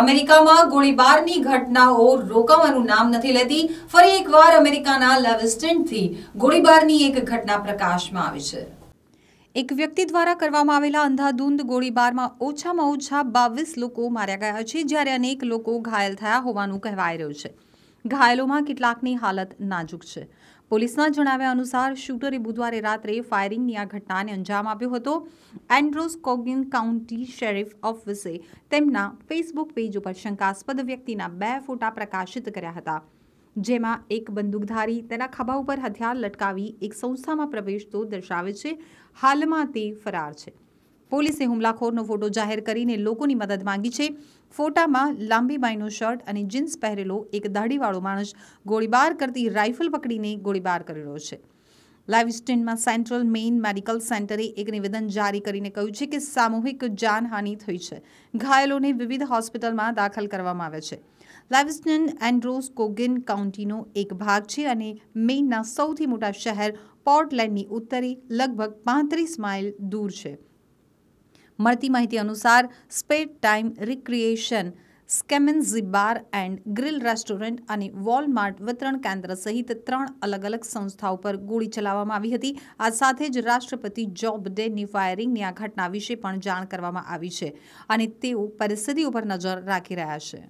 અમેરિકામાં ગોળીબારની ઘટનાઓ રોકાવાનું નામ નથી લેતી ફરી એકવાર અમેરિકાના લેવિસ્ટનથી ગોળીબારની એક ઘટના પ્રકાશમાં આવી છે એક વ્યક્તિ દ્વારા કરવામાં આવેલા અંધાધૂંધ ગોળીબારમાં ઓછામાં ઓછા બાવીસ લોકો માર્યા ગયા છે જ્યારે અનેક લોકો ઘાયલ થયા હોવાનું કહેવાઈ રહ્યું છે ઘાયલોમાં કેટલાકની હાલત નાજુક છે પોલીસના જણાવ્યા અનુસાર શૂટરે બુધવારે રાત્રે ફાયરિંગની આ ઘટનાને અંજામ આપ્યો હતો એન્ડ્રોસ કોગિન કાઉન્ટી શેરિફ ઓફિસે તેમના ફેસબુક પેજ ઉપર શંકાસ્પદ વ્યક્તિના બે ફોટા પ્રકાશિત કર્યા હતા જેમાં એક બંદૂકધારી તેના ખભા ઉપર હથિયાર લટકાવી એક સંસ્થામાં પ્રવેશતો દર્શાવે છે હાલમાં તે ફરાર છે પોલીસે હુમલાખોરનો ફોટો જાહેર કરીને લોકોની મદદ માંગી છે ફોટામાં લાંબી બાઈનો શર્ટ અને જીન્સ પહેરેલો એક દાઢીવાળો માણસ ગોળીબાર કરતી રાઇફલ પકડીને ગોળીબાર કરેલો છે લાઇવસ્ટીનમાં સેન્ટ્રલ મેઇન મેડિકલ સેન્ટરે એક નિવેદન જારી કરીને કહ્યું છે કે સામૂહિક જાનહાનિ થઈ છે ઘાયલોને વિવિધ હોસ્પિટલમાં દાખલ કરવામાં આવે છે લાઇવસ્ટન એન્ડ્રોસ કોગિન કાઉન્ટીનો એક ભાગ છે અને મેઇનના સૌથી મોટા શહેર પોર્ટલેન્ડની ઉત્તરે લગભગ પાંત્રીસ માઇલ દૂર છે મળતી માહિતી અનુસાર Spare Time Recreation Schemengees bar and grill restaurant અને વોલમાર્ટ વિતરણ કેન્દ્ર સહિત ત્રણ અલગ અલગ સંસ્થાઓ પર ગોળી ચલાવવામાં આવી હતી આ સાથે જ રાષ્ટ્રપતિ જોબ ડેની ફાયરિંગની આ ઘટના વિશે પણ જાણ કરવામાં આવી છે અને તેઓ પરિસ્થિતિ ઉપર નજર રાખી રહ્યા છે